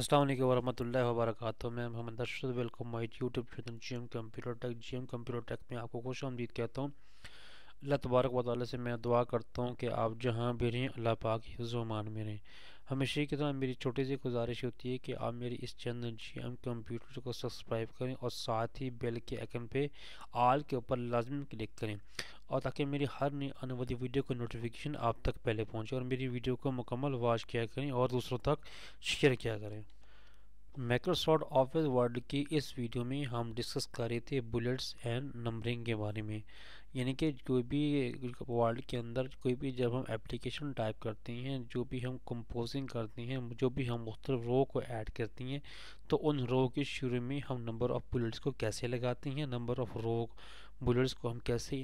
असलम वरहमल वर्क मैं Mohammad Arshad welcome my YouTube channel G M computer tech G M computer tech में आपको खुश आमदीद कहता हूँ अल्लाह तबारक वाली से मैं दुआ करता हूँ कि आप जहाँ भी रहें अल्लाह पाक हिफ्ज़ मान में रहें हमेशा की तरह मेरी छोटी सी गुजारिश होती है कि आप मेरी इस चैनल जी एम कंप्यूटर को सब्सक्राइब करें और साथ ही बेल के आइकन पे आल के ऊपर लाजम क्लिक करें और ताकि मेरी हर नई आने वाली वीडियो को नोटिफिकेशन आप तक पहले पहुँचे और मेरी वीडियो को मुकम्मल वॉच किया करें और दूसरों तक शेयर किया करें माइक्रोसॉफ्ट ऑफिस वर्ड की इस वीडियो में हम डिस्कस कर रहे थे बुलेट्स एंड नंबरिंग के बारे में यानी कि कोई भी वर्ल्ड के अंदर कोई भी जब हम एप्लीकेशन टाइप करते हैं जो भी हम कंपोजिंग करते हैं जो भी हम मुख्तलिफ रो को ऐड करते हैं तो उन रो के शुरू में हम नंबर ऑफ़ बुलेट्स को कैसे लगाते हैं नंबर ऑफ़ रो बुलेट्स को हम कैसे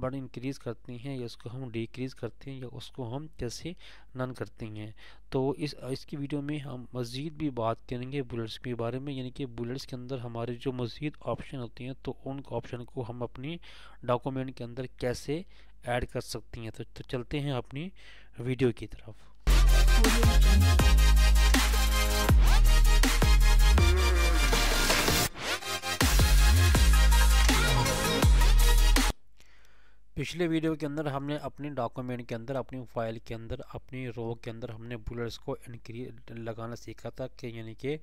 बर्न इंक्रीज़ करती हैं या उसको हम डिक्रीज़ करते हैं या उसको हम कैसे नन करते हैं तो इस इसकी वीडियो में हम मज़ीद भी बात करेंगे बुलेट्स के बारे में यानी कि बुलेट्स के अंदर हमारे जो मज़ीद ऑप्शन होते हैं तो उन ऑप्शन को हम अपनी डॉक्यूमेंट के अंदर कैसे ऐड कर सकती हैं तो, तो चलते हैं अपनी वीडियो की तरफ पिछले वीडियो के अंदर हमने अपने डॉक्यूमेंट के अंदर अपनी फाइल के अंदर अपनी रो के अंदर हमने बुलेट्स को इनक्री लगाना सीखा था कि यानी कि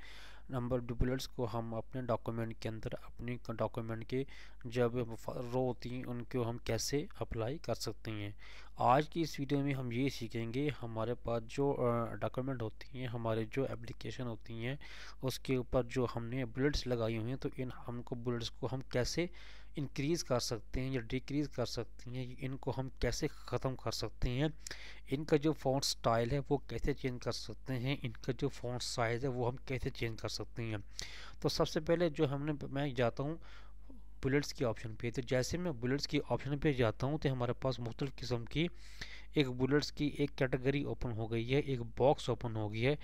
नंबर बुलेट्स को हम अपने डॉक्यूमेंट के अंदर अपने डॉक्यूमेंट के जब रो होती हैं उनको हम कैसे अप्लाई कर सकते हैं आज की इस वीडियो में हम ये सीखेंगे हमारे पास जो डॉक्यूमेंट होती हैं हमारे जो एप्लीकेशन होती हैं उसके ऊपर जो हमने बुलेट्स लगाई हुई हैं तो इन हमको बुलेट्स को हम कैसे इंक्रीज़ कर सकते हैं या डिक्रीज़ कर सकते हैं इनको हम कैसे ख़त्म कर सकते हैं इनका जो फ़ॉन्ट स्टाइल है वो कैसे चेंज कर सकते हैं इनका जो फ़ॉन्ट साइज़ है वो हम कैसे चेंज कर सकते हैं तो सबसे पहले जो हमने मैं जाता हूँ बुलेट्स के ऑप्शन पे तो जैसे मैं बुलेट्स के ऑप्शन पे जाता हूँ तो हमारे पास मुख्तलिफ़ किस्म की एक बुलेट्स की एक कैटेगरी ओपन हो गई है एक बॉक्स ओपन हो गई है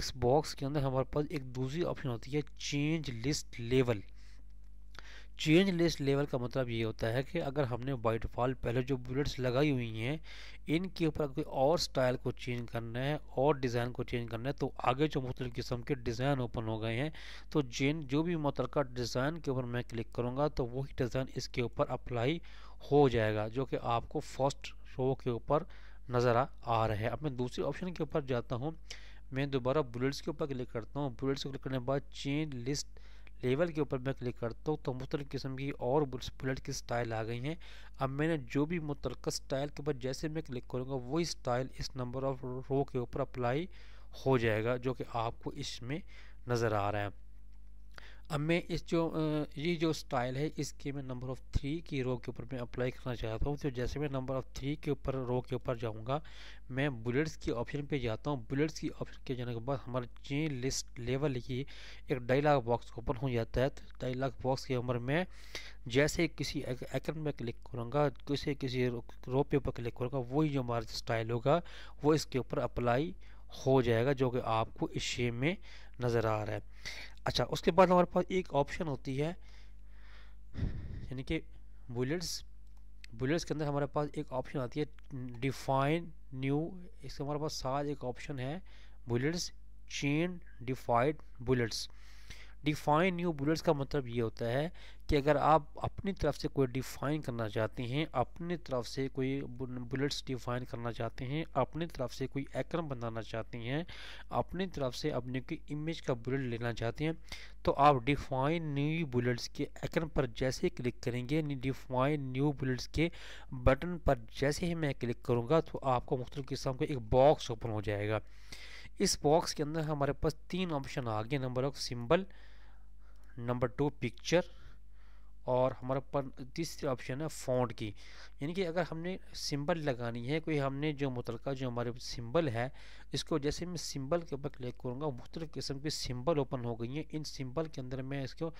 इस बॉक्स के अंदर हमारे पास एक दूसरी ऑप्शन होती है change list level change less level का मतलब ये होता है कि अगर हमने वाइट फॉल पहले जो बुलेट्स लगाई हुई हैं इनके ऊपर कोई और स्टाइल को चेंज करना है और डिज़ाइन को चेंज करना है तो आगे जो मुख्तलिफ़ किस्म के डिज़ाइन ओपन हो गए हैं तो जिन जो भी मुतल डिज़ाइन के ऊपर मैं क्लिक करूँगा तो वही डिज़ाइन इसके ऊपर अप्लाई हो जाएगा जो कि आपको फर्स्ट रो के ऊपर नज़र आ रहा है अब मैं दूसरे ऑप्शन के ऊपर जाता हूँ मैं दोबारा बुलेट्स के ऊपर क्लिक करता हूँ बुलेट्स को क्लिक करने के बाद चेंज लिस्ट लेवल के ऊपर मैं क्लिक करता हूँ तो मुख्तल किस्म की और बुलेट की स्टाइल आ गई हैं अब मैंने जो भी मुतल स्टाइल के ऊपर जैसे मैं क्लिक करूँगा वही स्टाइल इस नंबर ऑफ रो के ऊपर अप्लाई हो जाएगा जो कि आपको इसमें नज़र आ रहा है अब मैं इस जो ये जो स्टाइल है इसके मैं नंबर ऑफ़ थ्री की रो के ऊपर मैं अप्लाई करना चाहता हूँ तो जैसे मैं नंबर ऑफ़ थ्री के ऊपर रो के ऊपर जाऊँगा मैं बुलेट्स की ऑप्शन पे जाता हूँ बुलेट्स की ऑप्शन के जाने के बाद हमारा चेन लिस्ट लेवल की एक डायलॉग बॉक्स ओपन हो जाता है तो डायलाग बॉक्स के ऊपर मैं जैसे किसी एक्न में क्लिक करूँगा किसी किसी रो पे ऊपर क्लिक करूँगा वही जो हमारा स्टाइल होगा वो इसके ऊपर अप्लाई हो जाएगा जो कि आपको इस शेप में नज़र आ रहा है अच्छा उसके बाद हमारे पास एक ऑप्शन होती है यानी कि बुलेट्स बुलेट्स के अंदर हमारे पास एक ऑप्शन आती है डिफाइन न्यू इसके हमारे पास साथ एक ऑप्शन है bullets chain defined bullets define new bullets का मतलब ये होता है कि अगर आप अपनी तरफ से कोई डिफाइन करना चाहते हैं अपनी तरफ से कोई बुलेट्स डिफाइन करना चाहते हैं अपनी तरफ से कोई एक्रम बनाना चाहते हैं अपनी तरफ से अपने की इमेज का बुलेट लेना चाहते हैं तो आप डिफाइन न्यू बुलेट्स के एक्रम पर जैसे क्लिक करेंगे डिफाइन न्यू बुलेट्स के बटन पर जैसे ही मैं क्लिक करूँगा तो आपको मुख्तु किस्म का एक बॉक्स ओपन हो जाएगा इस बॉक्स के अंदर हमारे पास तीन ऑप्शन आ गए number of symbol number two picture और हमारे पर तीसरी ऑप्शन है फ़ॉन्ट की यानी कि अगर हमने सिंबल लगानी है कोई हमने जो मुतलका जो हमारे सिंबल है इसको जैसे मैं सिंबल के ऊपर क्लिक करूँगा मुख्तलिफ़ तो किस्म के सिंबल ओपन हो गई हैं इन सिंबल के अंदर मैं इसको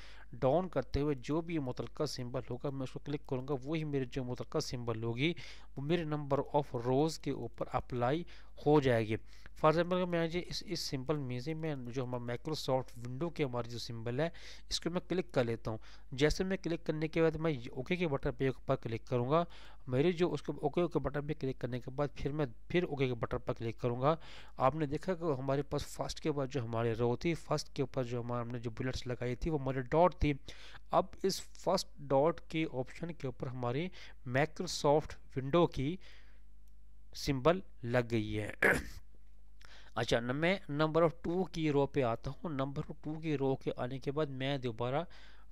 डाउन करते हुए जो भी मुतलका सिंबल होगा मैं उसको क्लिक करूँगा वही मेरे जो मुतलका सिंबल होगी वो मेरे नंबर ऑफ़ रोज़ के ऊपर अप्लाई हो जाएगी फॉर एग्जाम्पल मैं जी इस इस सिंबल में से मैं जो हमारा माइक्रोसॉफ्ट विंडो के हमारे जो सिंबल है इसको मैं क्लिक कर लेता हूँ जैसे मैं क्लिक करने के बाद मैं ओके के बटन पे ऊपर क्लिक करूँगा मेरे जो उसके ओके ओके बटन पे क्लिक करने के बाद फिर मैं फिर ओके के बटन पर क्लिक करूँगा आपने देखा कि हमारे पास फर्स्ट के बाद जो हमारे रो थी फर्स्ट के ऊपर जो हमारे हमने जो बुलेट्स लगाई थी वो हमारे डॉट थी अब इस फर्स्ट डॉट के ऑप्शन के ऊपर हमारे माइक्रोसॉफ्ट विंडो की सिंबल लग गई है अच्छा मैं नंबर ऑफ टू की रो पे आता हूँ नंबर ऑफ टू की रो के आने के बाद मैं दोबारा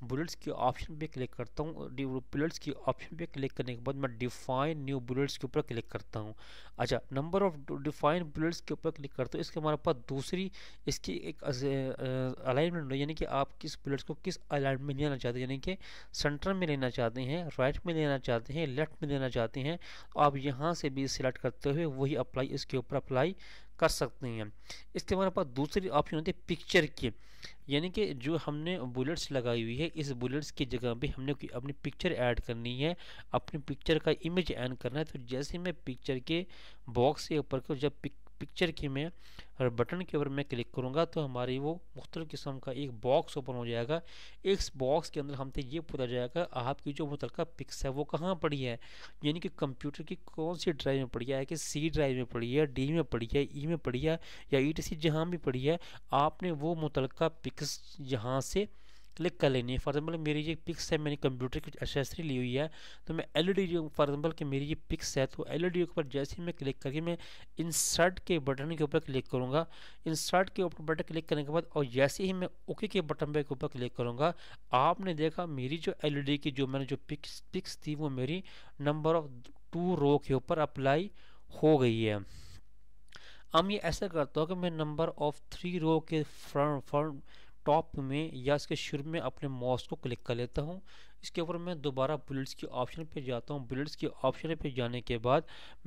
बुलेट्स के ऑप्शन पे क्लिक करता हूँ बुलेट्स के ऑप्शन पे क्लिक करने के बाद मैं डिफाइन न्यू बुलेट्स के ऊपर क्लिक करता हूँ अच्छा नंबर ऑफ डिफाइन बुलेट्स के ऊपर क्लिक करता हूँ इसके हमारे पास दूसरी इसकी एक अलाइनमेंट यानी कि आप किस बुलेट्स को किस अलाइनमेंट में लेना चाहते हैं यानी कि सेंटर में लेना चाहते हैं राइट में लेना चाहते हैं लेफ्ट में लेना चाहते हैं तो आप यहाँ से भी सिलेक्ट करते हुए वही अप्लाई इसके ऊपर अप्लाई कर सकते हैं इसके बाद हमारे पास दूसरी ऑप्शन होती है पिक्चर की यानी कि जो हमने बुलेट्स लगाई हुई है इस बुलेट्स की जगह पे हमने अपनी पिक्चर ऐड करनी है अपनी पिक्चर का इमेज ऐड करना है तो जैसे मैं पिक्चर के बॉक्स के ऊपर को जब पिक पिक्चर की मैं और बटन के ऊपर मैं क्लिक करूँगा तो हमारी वो मुख्तल किस्म का एक बॉक्स ओपन हो जाएगा इस बॉक्स के अंदर हमसे ये पूछा जाएगा आपकी जो मुतल पिक्स है वो कहाँ पड़ी है यानी कि कंप्यूटर की कौन सी ड्राइव में पड़ी है कि सी ड्राइव में पड़ी है डी में पड़ी है ई e में पड़ी है या ई टी सी जहाँ भी पड़ी है आपने वो मुतल पिक्स जहाँ से क्लिक कर लेनी है फॉर एग्जाम्पल मेरी ये पिक्स है मैंने कंप्यूटर की एसेसरी ली हुई है तो मैं एल ई फॉर एग्जाम्पल कि मेरी ये पिक्स है तो एल ई e के ऊपर जैसे ही मैं क्लिक करके मैं इंसर्ट के बटन के ऊपर क्लिक करूँगा इंसर्ट के ऊपर बटन क्लिक करने के बाद और जैसे ही मैं ओके के बटन पर ऊपर क्लिक करूँगा आपने देखा मेरी जो एल e की जो मैंने जो पिक्स पिक्स थी वो मेरी नंबर ऑफ टू रो के ऊपर अप्लाई हो गई है अब ये ऐसा करता हूँ कि मैं नंबर ऑफ थ्री रो के फ्रंट फ्रंट टॉप में या इसके शुरू में अपने माउस को क्लिक कर लेता हूँ इसके ऊपर मैं दोबारा बुलेट्स की ऑप्शन पे जाता हूँ बुलेट्स की ऑप्शन पे जाने के बाद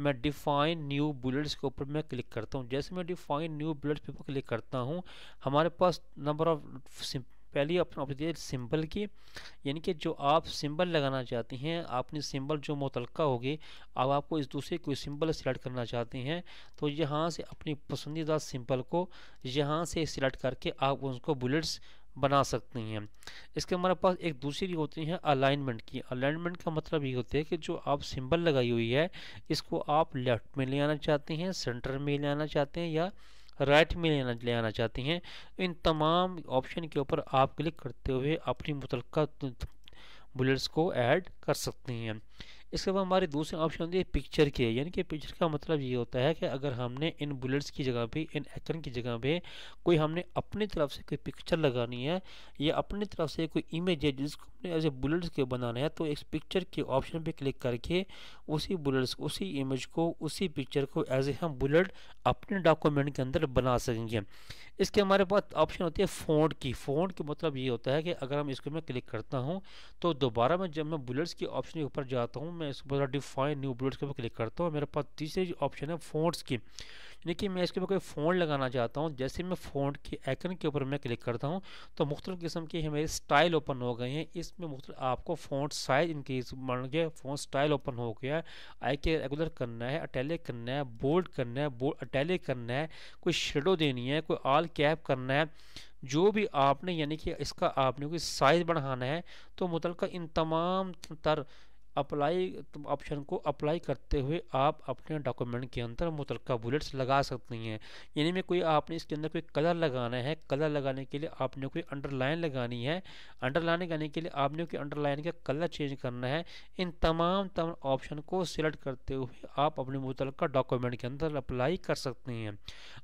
मैं डिफाइन न्यू बुलेट्स के ऊपर मैं क्लिक करता हूँ जैसे मैं डिफाइन न्यू बुलेट्स पे क्लिक करता हूँ हमारे पास नंबर ऑफ पहली ऑप्शन ऑप्शन दिया सिंबल की यानी कि जो आप सिंबल लगाना चाहते हैं आपने सिंबल जो मुतलका होगी अब आपको इस दूसरे कोई सिंबल सिलेक्ट करना चाहते हैं तो यहाँ से अपनी पसंदीदा सिंबल को यहाँ से सिलेक्ट करके आप उसको बुलेट्स बना सकते हैं इसके हमारे पास एक दूसरी होती है अलाइनमेंट की अलाइनमेंट का मतलब ये होता है कि जो आप सिंबल लगाई हुई है इसको आप लेफ़्ट में ले आना चाहते हैं सेंटर में ले आना चाहते हैं या राइट में लेना ले आना चाहते हैं इन तमाम ऑप्शन के ऊपर आप क्लिक करते हुए अपनी मुतल बुलेट्स को ऐड कर सकते हैं इसके बाद हमारी दूसरी ऑप्शन होती है पिक्चर के यानी कि पिक्चर का मतलब ये होता है कि अगर हमने इन बुलेट्स की जगह पे इन एक्शन की जगह पे कोई हमने अपनी तरफ से कोई पिक्चर लगानी है या अपनी तरफ से कोई इमेज है जिसको हमने एज ए बुलेट्स के बनाना है तो इस पिक्चर के ऑप्शन पर क्लिक करके उसी बुलेट्स उसी इमेज को उसी पिक्चर को एज ए हम बुलेट अपने डॉक्यूमेंट के अंदर बना सकेंगे इसके हमारे पास ऑप्शन होती है फ़ोन की फ़ोन की मतलब ये होता है कि अगर हम इसको मैं क्लिक करता हूँ तो दोबारा मैं जब मैं बुलेट्स की ऑप्शन के ऊपर जाता हूँ मैं इसको डिफाइन न्यू बुलेट्स के ऊपर क्लिक करता हूँ मेरे पास तीसरी ऑप्शन है फ़ोन की यानी कि मैं इसके ऊपर कोई फ़ोन लगाना चाहता हूँ जैसे मैं फ़ोन के आइकन के ऊपर मैं क्लिक करता हूँ तो मुख्तु किस्म के हमारे स्टाइल ओपन हो गए हैं इसमें मुख्तु आपको फ़ोन साइज इनक्रीज मान गया फ़ोन स्टाइल ओपन हो गया है आई के रेगुलर करना है अटैलिक करना है बोल्ड करना है बोल्ड अटैलिक करना है कोई शेडो देनी है कोई आल कैप करना है जो भी आपने यानी कि इसका आपने कोई साइज़ बढ़ाना है तो मुतल इन तमाम तर अप्लाई ऑप्शन को अप्लाई करते हुए आप अपने डॉक्यूमेंट के अंदर मुतल बुलेट्स लगा सकती हैं यानी में कोई आपने इसके अंदर कोई कलर लगाना है कलर लगाने के लिए आपने कोई अंडरलाइन लगानी है अंडरलाइन लगाने के लिए आपने कोई अंडरलाइन का कलर चेंज करना है इन तमाम तमाम ऑप्शन को सिलेक्ट करते हुए आप अपने मुतलका डॉक्यूमेंट के अंदर अप्लाई कर सकते हैं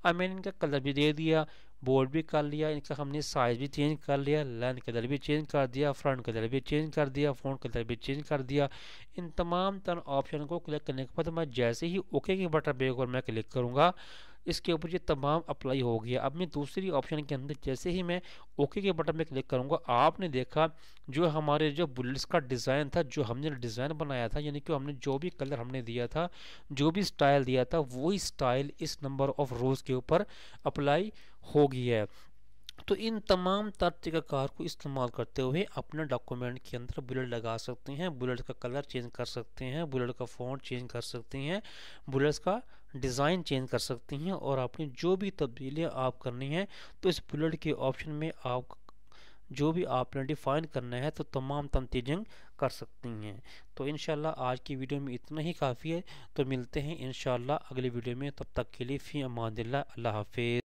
अब मैंने इनका कलर भी दे दिया बोर्ड भी कर लिया इनका हमने साइज़ भी चेंज कर लिया लेंथ कलर भी चेंज कर दिया फ्रंट कलर भी चेंज कर दिया फोन कलर भी चेंज कर दिया इन तमाम तरह ऑप्शन को क्लिक करने के बाद मैं जैसे ही ओके के बटन पे और मैं क्लिक करूँगा इसके ऊपर ये तमाम अप्लाई हो गया अब मैं दूसरी ऑप्शन के अंदर जैसे ही मैं ओके के बटन पे क्लिक करूँगा आपने देखा जो हमारे जो बुलेट्स का डिज़ाइन था जो हमने डिज़ाइन बनाया था यानी कि हमने जो भी कलर हमने दिया था जो भी स्टाइल दिया था वही स्टाइल इस नंबर ऑफ रोज़ के ऊपर अप्लाई होगी है तो इन तमाम तर्तिकाकार को इस्तेमाल करते हुए अपने डॉक्यूमेंट के अंदर बुलेट लगा सकते हैं बुलेट का कलर चेंज कर सकते हैं बुलेट का फॉन्ट चेंज कर सकते हैं बुलेट्स का डिज़ाइन चेंज कर सकती हैं और अपनी जो भी तब्दीलियाँ आप करनी हैं तो इस बुलेट के ऑप्शन में आप जो भी आपने डिफ़ाइन करना है तो तमाम तम चीज़ें कर सकती हैं तो इन आज की वीडियो में इतना ही काफ़ी है तो मिलते हैं इन अगली वीडियो में तब तक के लिए फ़ी अमान अल्लाह हाफिज़